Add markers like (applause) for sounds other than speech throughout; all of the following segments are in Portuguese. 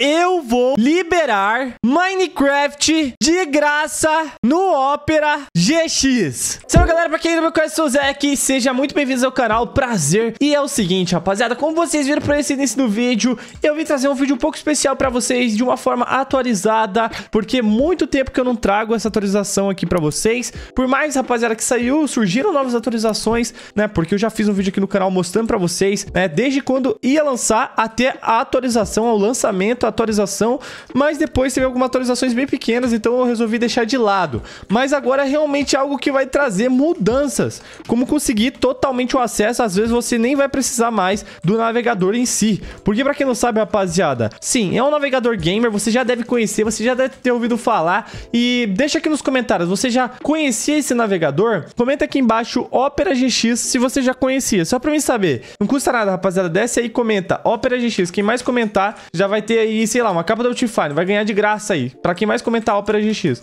eu vou liberar Minecraft de graça no Opera GX. Salve galera, pra quem não me conhece, sou o Zé aqui, seja muito bem-vindo ao canal, prazer. E é o seguinte, rapaziada, como vocês viram pra esse início do vídeo, eu vim trazer um vídeo um pouco especial pra vocês, de uma forma atualizada, porque muito tempo que eu não trago essa atualização aqui pra vocês. Por mais, rapaziada, que saiu, surgiram novas atualizações, né, porque eu já fiz um vídeo aqui no canal mostrando pra vocês, né, desde quando ia lançar até a atualização ao lançamento atualização, mas depois teve algumas atualizações bem pequenas, então eu resolvi deixar de lado. Mas agora é realmente algo que vai trazer mudanças, como conseguir totalmente o acesso, às vezes você nem vai precisar mais do navegador em si. Porque para quem não sabe, rapaziada, sim, é um navegador gamer, você já deve conhecer, você já deve ter ouvido falar e deixa aqui nos comentários, você já conhecia esse navegador? Comenta aqui embaixo Opera GX se você já conhecia, só para mim saber. Não custa nada, rapaziada, desce aí e comenta Opera GX, quem mais comentar já vai ter aí e, sei lá, uma capa da Ultifine. Vai ganhar de graça aí. Pra quem mais comentar Opera GX.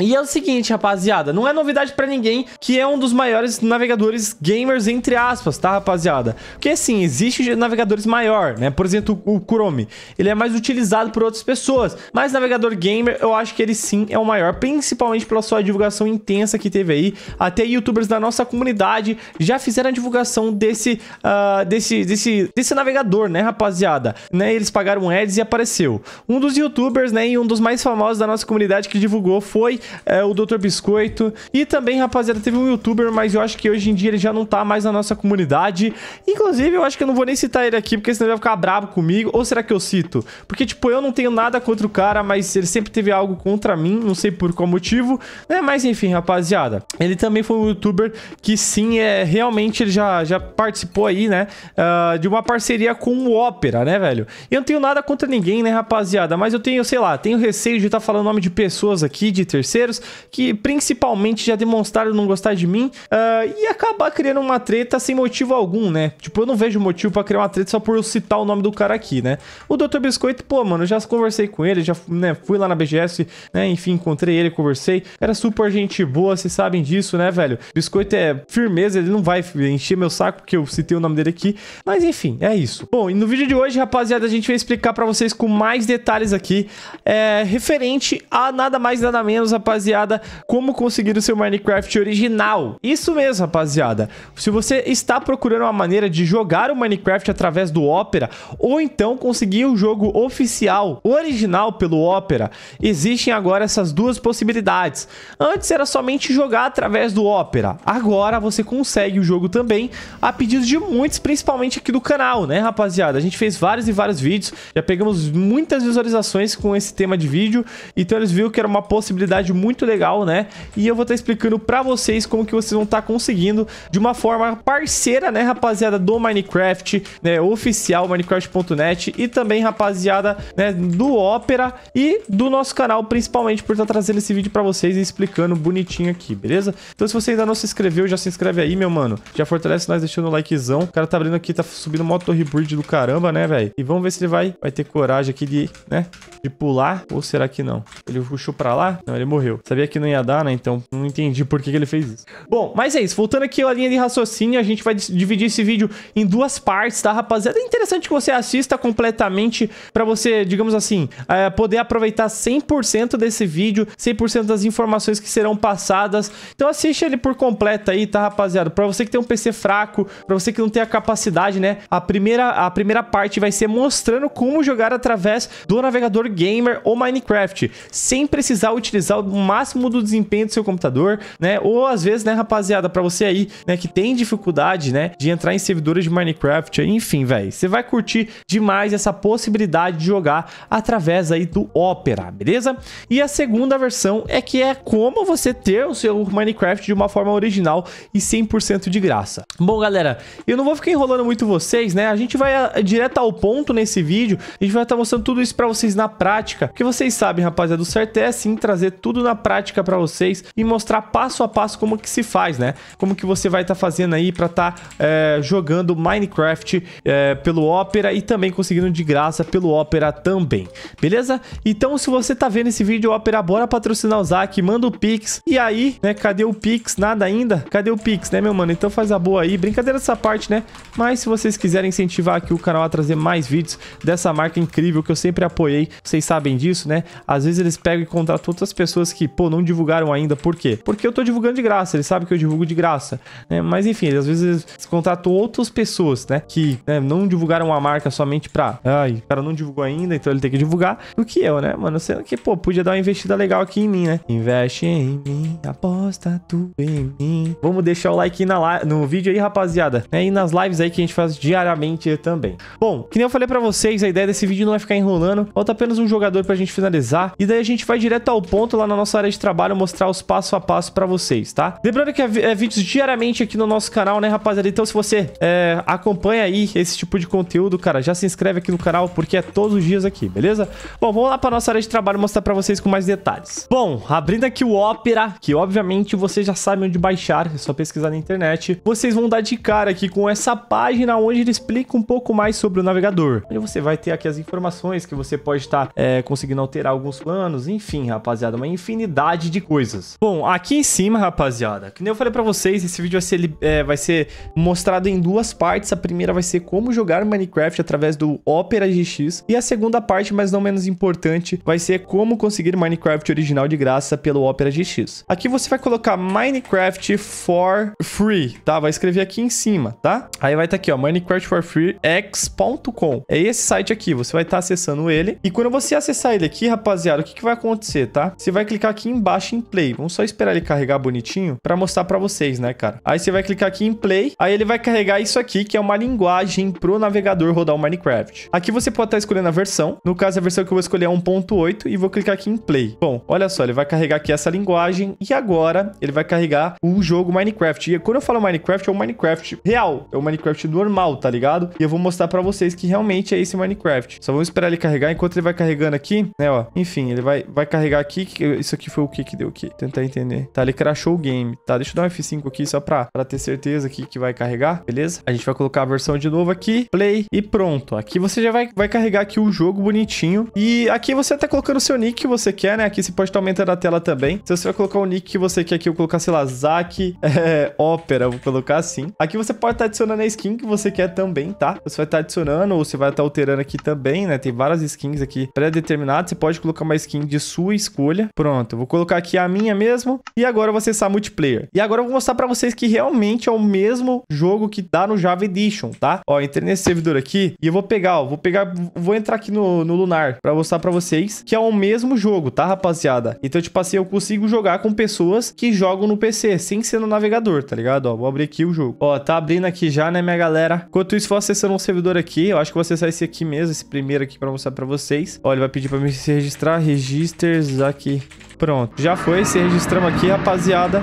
E é o seguinte, rapaziada, não é novidade pra ninguém que é um dos maiores navegadores gamers, entre aspas, tá, rapaziada? Porque, assim, existe navegadores maior, né? Por exemplo, o Chrome. Ele é mais utilizado por outras pessoas, mas navegador gamer, eu acho que ele sim é o maior, principalmente pela sua divulgação intensa que teve aí. Até youtubers da nossa comunidade já fizeram a divulgação desse, uh, desse, desse, desse navegador, né, rapaziada? Né, eles pagaram ads e apareceu. Um dos youtubers, né, e um dos mais famosos da nossa comunidade que divulgou foi é, o Dr. Biscoito. E também, rapaziada, teve um youtuber, mas eu acho que hoje em dia ele já não tá mais na nossa comunidade. Inclusive, eu acho que eu não vou nem citar ele aqui, porque senão ele vai ficar brabo comigo. Ou será que eu cito? Porque, tipo, eu não tenho nada contra o cara, mas ele sempre teve algo contra mim, não sei por qual motivo, né? Mas enfim, rapaziada, ele também foi um youtuber que sim, é realmente ele já, já participou aí, né? Uh, de uma parceria com o Ópera, né, velho? Eu não tenho nada contra ninguém, né, rapaziada? Mas eu tenho, sei lá, tenho receio de estar tá falando nome de pessoas aqui, de terceiros terceiros que principalmente já demonstraram não gostar de mim uh, e acabar criando uma treta sem motivo algum, né? Tipo, eu não vejo motivo para criar uma treta só por eu citar o nome do cara aqui, né? O Dr. Biscoito, pô, mano, já conversei com ele, já né, fui lá na BGS, né? Enfim, encontrei ele, conversei. Era super gente boa, vocês sabem disso, né, velho? Biscoito é firmeza, ele não vai encher meu saco porque eu citei o nome dele aqui. Mas enfim, é isso. Bom, e no vídeo de hoje, rapaziada, a gente vai explicar para vocês com mais detalhes aqui é, referente a nada mais nada menos, rapaziada, como conseguir o seu Minecraft original. Isso mesmo, rapaziada. Se você está procurando uma maneira de jogar o Minecraft através do Opera, ou então conseguir o jogo oficial, original pelo Opera, existem agora essas duas possibilidades. Antes era somente jogar através do Opera, agora você consegue o jogo também a pedido de muitos, principalmente aqui do canal, né rapaziada? A gente fez vários e vários vídeos, já pegamos muitas visualizações com esse tema de vídeo, então eles viram que era uma possibilidade muito legal, né? E eu vou estar tá explicando para vocês como que vocês vão estar tá conseguindo de uma forma parceira, né, rapaziada, do Minecraft, né, oficial minecraft.net e também rapaziada, né, do Opera e do nosso canal, principalmente por estar tá trazendo esse vídeo para vocês e explicando bonitinho aqui, beleza? Então se você ainda não se inscreveu, já se inscreve aí, meu mano. Já fortalece nós deixando o likezão. O cara tá abrindo aqui, tá subindo uma torre bird do caramba, né, velho? E vamos ver se ele vai, vai ter coragem aqui de, né, de pular ou será que não? Ele puxou pra lá? Não, ele morreu morreu. Sabia que não ia dar, né? Então não entendi por que, que ele fez isso. Bom, mas é isso. Voltando aqui à linha de raciocínio, a gente vai dividir esse vídeo em duas partes, tá, rapaziada? É interessante que você assista completamente para você, digamos assim, é, poder aproveitar 100% desse vídeo, 100% das informações que serão passadas. Então assiste ele por completo aí, tá, rapaziada? Para você que tem um PC fraco, para você que não tem a capacidade, né? A primeira, a primeira parte vai ser mostrando como jogar através do navegador gamer ou Minecraft, sem precisar utilizar o o máximo do desempenho do seu computador, né? Ou às vezes, né, rapaziada, para você aí, né, que tem dificuldade, né, de entrar em servidores de Minecraft, enfim, velho, você vai curtir demais essa possibilidade de jogar através aí do Opera, beleza? E a segunda versão é que é como você ter o seu Minecraft de uma forma original e 100% de graça. Bom, galera, eu não vou ficar enrolando muito vocês, né? A gente vai ah, direto ao ponto nesse vídeo, a gente vai estar mostrando tudo isso para vocês na prática, que vocês sabem, rapaziada, o certo é sim trazer tudo tudo na prática para vocês e mostrar passo a passo como que se faz, né? Como que você vai estar tá fazendo aí para estar tá, é, jogando Minecraft é, pelo Opera e também conseguindo de graça pelo Opera também, beleza? Então se você tá vendo esse vídeo, Opera, bora patrocinar o Zac, manda o Pix. E aí, né, cadê o Pix? Nada ainda? Cadê o Pix, né, meu mano? Então faz a boa aí, brincadeira dessa parte, né? Mas se vocês quiserem incentivar aqui o canal a trazer mais vídeos dessa marca incrível que eu sempre apoiei, vocês sabem disso, né? Às vezes eles pegam e contratam outras pessoas pessoas que, pô, não divulgaram ainda, por quê? Porque eu tô divulgando de graça, eles sabem que eu divulgo de graça, né? Mas enfim, às vezes eles contratam outras pessoas, né? Que né, não divulgaram a marca somente pra, ai, o cara não divulgou ainda, então ele tem que divulgar, do que eu, né, mano? Sendo que, pô, podia dar uma investida legal aqui em mim, né? Investe em mim, aposta tu em mim. Vamos deixar o like na, no vídeo aí, rapaziada, né? E nas lives aí que a gente faz diariamente também. Bom, que nem eu falei pra vocês, a ideia desse vídeo não é ficar enrolando, falta apenas um jogador pra gente finalizar, e daí a gente vai direto ao ponto lá na nossa área de trabalho mostrar os passo a passo para vocês, tá? Lembrando que é, é, vídeos diariamente aqui no nosso canal, né, rapaziada? Então se você é, acompanha aí esse tipo de conteúdo, cara, já se inscreve aqui no canal porque é todos os dias aqui, beleza? Bom, vamos lá para nossa área de trabalho mostrar para vocês com mais detalhes. Bom, abrindo aqui o Opera, que obviamente vocês já sabem onde baixar, é só pesquisar na internet. Vocês vão dar de cara aqui com essa página onde ele explica um pouco mais sobre o navegador. Onde você vai ter aqui as informações que você pode estar tá, é, conseguindo alterar alguns planos, enfim, rapaziada, uma inf infinidade de coisas. Bom, aqui em cima, rapaziada, que nem eu falei pra vocês, esse vídeo vai ser, é, vai ser mostrado em duas partes. A primeira vai ser como jogar Minecraft através do Opera GX. E a segunda parte, mas não menos importante, vai ser como conseguir Minecraft original de graça pelo Opera GX. Aqui você vai colocar Minecraft for free, tá? Vai escrever aqui em cima, tá? Aí vai estar tá aqui, ó, Minecraft for free x.com. É esse site aqui, você vai estar tá acessando ele. E quando você acessar ele aqui, rapaziada, o que, que vai acontecer, tá? Você vai clicar clicar aqui embaixo em play. Vamos só esperar ele carregar bonitinho para mostrar para vocês, né, cara? Aí você vai clicar aqui em play, aí ele vai carregar isso aqui, que é uma linguagem pro navegador rodar o Minecraft. Aqui você pode estar tá escolhendo a versão. No caso, a versão que eu vou escolher é 1.8 e vou clicar aqui em play. Bom, olha só, ele vai carregar aqui essa linguagem e agora ele vai carregar o jogo Minecraft. E quando eu falo Minecraft, é o Minecraft real, é o Minecraft normal, tá ligado? E eu vou mostrar para vocês que realmente é esse Minecraft. Só vamos esperar ele carregar. Enquanto ele vai carregando aqui, né, ó. Enfim, ele vai, vai carregar aqui isso aqui foi o que que deu aqui? que? Tentar entender. Tá, ele crashou o game. Tá, deixa eu dar um F5 aqui só pra, pra ter certeza que, que vai carregar, beleza? A gente vai colocar a versão de novo aqui, play e pronto. Aqui você já vai, vai carregar aqui o jogo bonitinho. E aqui você tá colocando o seu nick que você quer, né? Aqui você pode estar aumentando a tela também. Se você vai colocar o nick que você quer aqui, eu vou colocar, sei lá, Zack (laughs) é, Opera, vou colocar assim. Aqui você pode estar adicionando a skin que você quer também, tá? Você vai estar adicionando ou você vai estar alterando aqui também, né? Tem várias skins aqui pré-determinadas. Você pode colocar uma skin de sua escolha. Pronto. Pronto, vou colocar aqui a minha mesmo. E agora vou acessar multiplayer. E agora eu vou mostrar para vocês que realmente é o mesmo jogo que dá no Java Edition, tá? Ó, entrei nesse servidor aqui e eu vou pegar, ó, vou pegar, vou entrar aqui no, no Lunar para mostrar para vocês que é o mesmo jogo, tá, rapaziada? Então, tipo assim, eu consigo jogar com pessoas que jogam no PC, sem ser no navegador, tá ligado? Ó, vou abrir aqui o jogo. Ó, tá abrindo aqui já, né, minha galera? Enquanto isso, vou acessando um servidor aqui. Eu acho que vou acessar esse aqui mesmo, esse primeiro aqui para mostrar para vocês. Ó, ele vai pedir para mim se registrar. Registers aqui. Pronto, já foi. Se registramos aqui, rapaziada.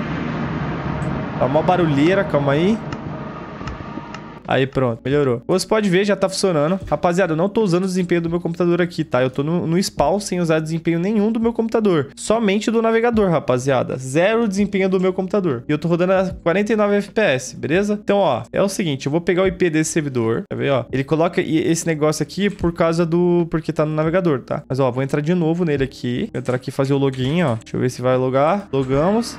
Tá uma barulheira, calma aí. Aí pronto, melhorou. Como você pode ver, já tá funcionando. Rapaziada, eu não tô usando o desempenho do meu computador aqui, tá? Eu tô no, no spawn sem usar desempenho nenhum do meu computador. Somente do navegador, rapaziada. Zero desempenho do meu computador. E eu tô rodando a 49 FPS, beleza? Então, ó, é o seguinte, eu vou pegar o IP desse servidor, Quer ver, ó? Ele coloca esse negócio aqui por causa do... porque tá no navegador, tá? Mas, ó, vou entrar de novo nele aqui. Vou entrar aqui e fazer o login, ó. Deixa eu ver se vai logar. Logamos.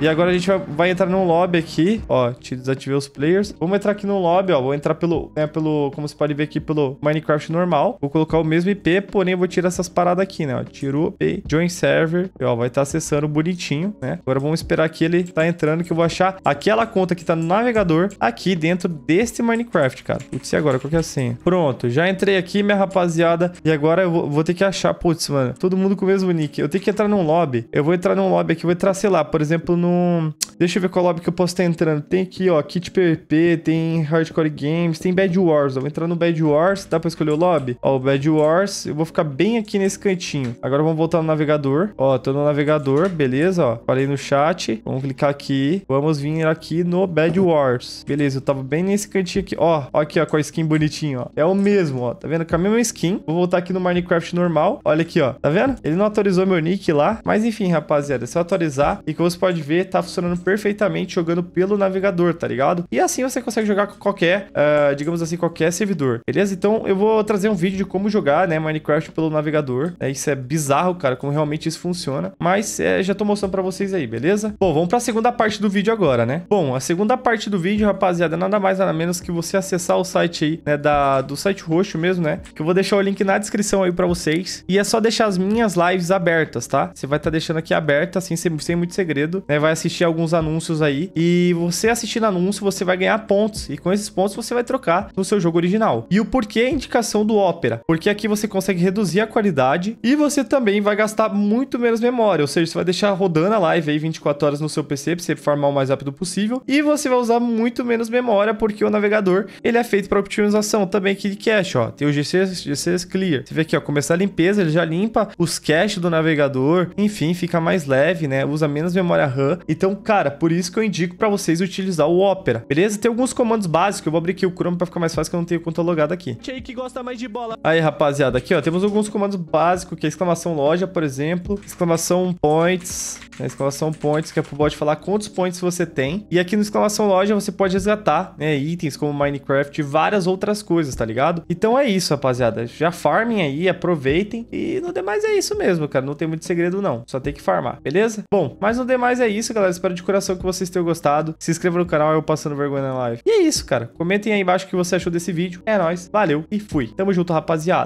E agora a gente vai, vai, entrar num lobby aqui, ó, desativei os players. Vamos entrar aqui no lobby, ó, vou entrar pelo, né, pelo, como você pode ver aqui, pelo Minecraft normal. Vou colocar o mesmo IP, porém vou tirar essas paradas aqui, né, ó, tirou, pay, join server, e, ó, vai estar tá acessando bonitinho, né. Agora vamos esperar que ele tá entrando, que eu vou achar aquela conta que tá no navegador aqui dentro deste Minecraft, cara. Putz, e agora, qual que é a senha? Pronto, já entrei aqui, minha rapaziada, e agora eu vou, vou ter que achar, putz, mano, todo mundo com o mesmo nick. Eu tenho que entrar num lobby, eu vou entrar num lobby aqui, vou entrar, sei lá, por exemplo, exemplo, no. Deixa eu ver qual lobby que eu posso estar entrando. Tem aqui, ó, Kit PVP, tem Hardcore Games, tem Bad Wars. Eu vou entrar no Bad Wars, dá pra escolher o lobby? Ó, o Bad Wars, eu vou ficar bem aqui nesse cantinho. Agora vamos voltar no navegador. Ó, tô no navegador, beleza, ó. Falei no chat, vamos clicar aqui. Vamos vir aqui no Bad Wars. Beleza, eu tava bem nesse cantinho aqui. Ó, ó aqui, ó, com a skin bonitinha, ó. É o mesmo, ó, tá vendo? Com a mesma skin. Vou voltar aqui no Minecraft normal. Olha aqui, ó, tá vendo? Ele não atualizou meu nick lá. Mas enfim, rapaziada, é se eu atualizar, e que você pode pode ver, tá funcionando perfeitamente jogando pelo navegador, tá ligado? E assim você consegue jogar com qualquer, uh, digamos assim, qualquer servidor, beleza? Então eu vou trazer um vídeo de como jogar, né, Minecraft pelo navegador. É, isso é bizarro, cara, como realmente isso funciona. Mas é, já tô mostrando pra vocês aí, beleza? Bom, vamos pra segunda parte do vídeo agora, né? Bom, a segunda parte do vídeo, rapaziada, é nada mais nada menos que você acessar o site aí, né, da, do site roxo mesmo, né? Que eu vou deixar o link na descrição aí pra vocês. E é só deixar as minhas lives abertas, tá? Você vai estar tá deixando aqui aberta, assim, sem, sem muito segredo né? Vai assistir alguns anúncios aí e você assistindo anúncio você vai ganhar pontos e com esses pontos você vai trocar no seu jogo original. E o porquê a é indicação do Opera? Porque aqui você consegue reduzir a qualidade e você também vai gastar muito menos memória, ou seja, você vai deixar rodando a live aí 24 horas no seu PC para você farmar o mais rápido possível e você vai usar muito menos memória porque o navegador ele é feito para optimização também aqui de cache, ó. Tem o GC, GC Clear. Você vê aqui, ó, começar a limpeza, ele já limpa os cache do navegador, enfim, fica mais leve, né? Usa menos memória então, cara, por isso que eu indico para vocês utilizar o Opera. Beleza? Tem alguns comandos básicos. Eu vou abrir aqui o Chrome para ficar mais fácil, que eu não tenho conta logada aqui. Aí que gosta mais de bola. Aí, rapaziada, aqui, ó, temos alguns comandos básicos, que é exclamação loja, por exemplo, exclamação points, né, exclamação points, que é pro bot falar quantos points você tem. E aqui no exclamação loja você pode resgatar, né, itens como Minecraft e várias outras coisas, tá ligado? Então é isso, rapaziada. Já farmem aí, aproveitem e no demais é isso mesmo, cara. Não tem muito segredo, não. Só tem que farmar, beleza? Bom, mas no demais é é isso, galera. Espero de coração que vocês tenham gostado. Se inscreva no canal, eu passando vergonha na live. E é isso, cara. Comentem aí embaixo o que você achou desse vídeo. É nóis, valeu e fui. Tamo junto, rapaziada.